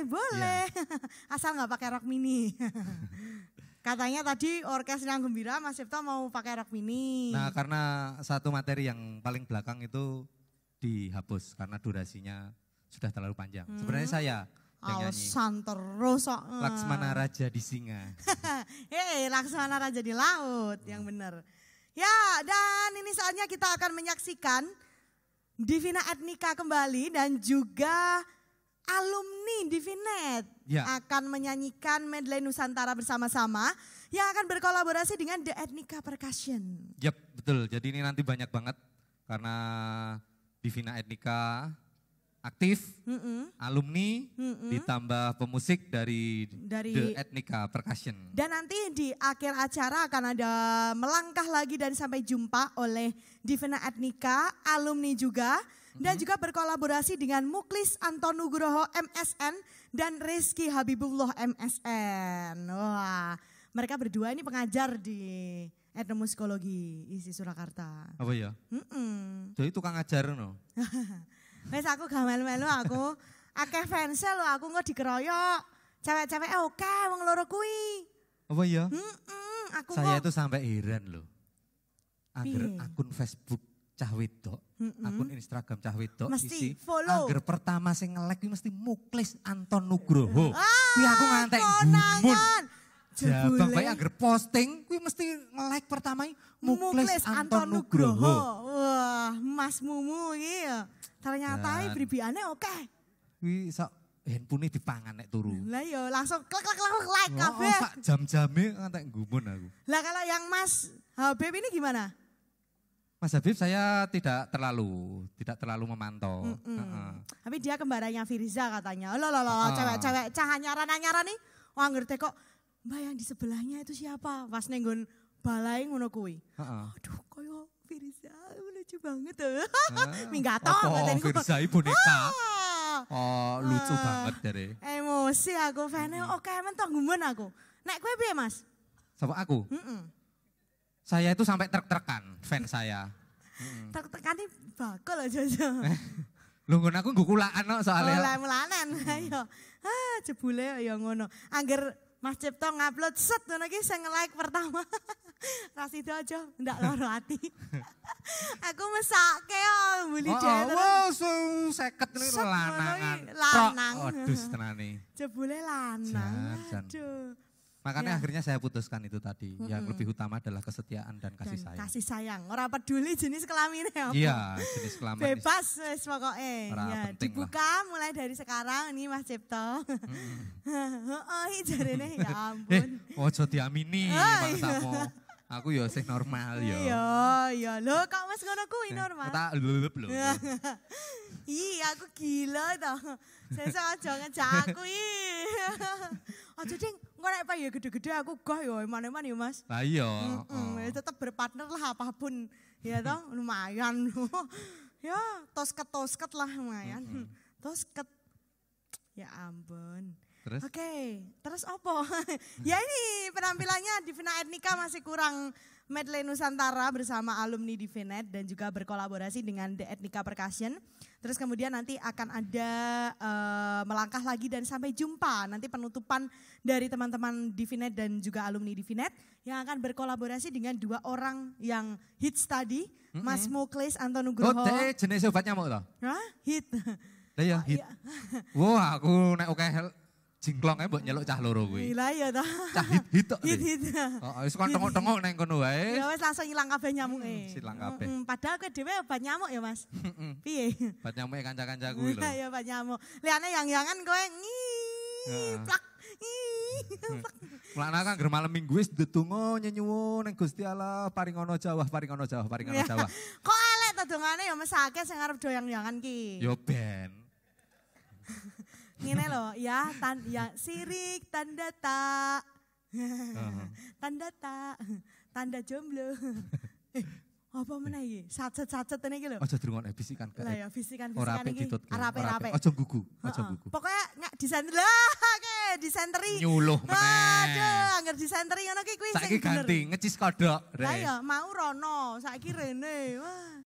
Eh boleh, yeah. asal nggak pakai rok mini. Katanya tadi orkes yang gembira Mas Sipto mau pakai rok mini. Nah karena satu materi yang paling belakang itu dihapus karena durasinya sudah terlalu panjang. Hmm. Sebenarnya saya yang Alasan nyanyi. terus. Laksmana Raja di Singa. Hei Laksmana Raja di Laut, hmm. yang benar. Ya dan ini saatnya kita akan menyaksikan Divina Etnika kembali dan juga alumni Divinet ya. akan menyanyikan medley Nusantara bersama-sama yang akan berkolaborasi dengan The Etnica Percussion. Yap, betul. Jadi ini nanti banyak banget karena Divina Etnica aktif, mm -mm. alumni, mm -mm. ditambah pemusik dari, dari The Etnica Percussion. Dan nanti di akhir acara akan ada melangkah lagi dan sampai jumpa oleh Divina Etnica, alumni juga dan juga berkolaborasi dengan Muklis Antonugroho MSN dan Rizky Habibullah MSN. Wah, mereka berdua ini pengajar di etnomusikologi isi Surakarta. Apa ya? Mm -mm. Jadi tukang ajar no. Wes aku gak melu-melu aku. Akeh fans lo aku nggak dikeroyok. Cewek-cewek eh, oke wong loro kui. Apa ya? Mm -mm, aku Saya itu sampai heran loh. Agar akun Facebook cah wedok, mm -hmm. akun Instagram cah wedok mesti isi follow. Angger pertama sing nge-like mesti muklis Anton Nugroho. Ah, aku ngantek gumun. Jabang bae ya angger posting kuwi mesti nge-like pertama muklis, muklis Anton, Anton Nugroho. Nugroho. Wah, Mas Mumu iki ya. Ternyata bribiane oke. Okay. Kuwi sak handphone dipangan nek turun, Lah yo iya, langsung klik klik klik like kabeh. Oh, jam-jame ngantek gumun aku. Lah kalau yang Mas Habib ini gimana? Mas Habib saya tidak terlalu tidak terlalu memantau. Mm -mm. Uh -uh. Tapi dia kembarannya Firiza katanya. Loh loh loh, cewek-cewek cah nyaran-nyaran nih. Wah ngerti kok Mbak yang di sebelahnya itu siapa? Mas nenggon balai ngono kuwi. Uh -uh. Aduh koyo Firiza lucu banget tuh. Minggato katanya. Firiza ibu Uh. Oh, lucu uh, banget dari. Emosi aku, fane oke okay, mentok gumun aku. Naik kue piye, Mas? Sama aku? Mm -mm. Saya itu sampai terk-terkan fans saya. Hmm. Terk-terkan ini bakal loh Jojo. Lho aku nggo kulakan kok soalnya. Oh, mulanan ayo. Ah, jebule ya ngono. Angger Mas Cipto ngupload set ngono iki sing like pertama. Rasido aja ndak loro ati. aku mesake yo mbuli oh, dhewe. Oh, wow, 50 lanang, lanangan. Lanang. oh, tenane. Jebule lanang. Aduh. Makanya ya. akhirnya saya putuskan itu tadi. Hmm. Ya, Yang lebih utama adalah kesetiaan dan kasih dan sayang. Kasih sayang. Orang peduli jenis kelaminnya apa. Iya, jenis kelamin. Bebas wis pokoke. Ya, dibuka lah. mulai dari sekarang nih Mas Cipto. Hmm. oh, jarene ya eh, ampun. Eh, ojo diamini oh, paksamu. Iya. Aku ya sih normal ya. Iya, iya. Lho, kok Mas ngono kuwi eh, normal. Tak lulup lho. Ih, iya, aku gila toh. saya aja ngejak aku ih. Aja ding Engko nek apa ya gede-gede aku goh ya eman-eman ya Mas. Lah iya. Mm -mm, oh. Ya tetap berpartner lah apapun. Ya toh lumayan. ya tosket-tosket lah lumayan. Mm -hmm. Tosket. Ya ampun. Terus? Oke, okay. terus opo? ya ini penampilannya Divina Etnika masih kurang medley Nusantara bersama alumni Divinet dan juga berkolaborasi dengan The Etnika Percussion. Terus kemudian nanti akan ada uh, melangkah lagi dan sampai jumpa. Nanti penutupan dari teman-teman Divinet dan juga alumni Divinet yang akan berkolaborasi dengan dua orang yang hits tadi, mm -hmm. Mas Muklis Antonugroho. Oh, jenis obatnya mau toh? Hah? Hit. Lah ya, hit. Iya. Wah, wow, aku naik oke jingklonge mbok nyeluk cah loro kuwi. Lah iya ta. Cah hit-hit tok. Hit-hit. Heeh, wis kon tengok-tengok nang kono wae. Ya wis langsung ilang kabeh nyamuke. Hmm, ilang kabeh. Padahal kowe dhewe obat nyamuk ya, Mas. Piye? Obat nyamuke kanca-kanca kuwi lho. Iya, obat nyamuk. Liane yang-yangan kowe ngi hmm. plak. Mulane kan gerem malam minggu wis ndedonga nyenyuwun ning Gusti Allah paringono jawah paringono jawah paringono iya. jawah. Kok elek to dongane ya mesake sing arep doyang-doyangan ki. Yo ya ben. Ini loh, ya tan ya sirik tanda tak tanda tak tanda jomblo eh, apa meneh iki sacet-sacet ngene iki lho aja drungokne eh, bisikan kae lah ya bisikan oh, bisikan iki arape-arape ya. aja gugu aja gugu pokoke nyak lah ke disenteri nyuluh Nyuloh. aduh anggar di ngono ki kuwi sing saiki ganti ngecis kodhok lah ya mau rono saiki rene wah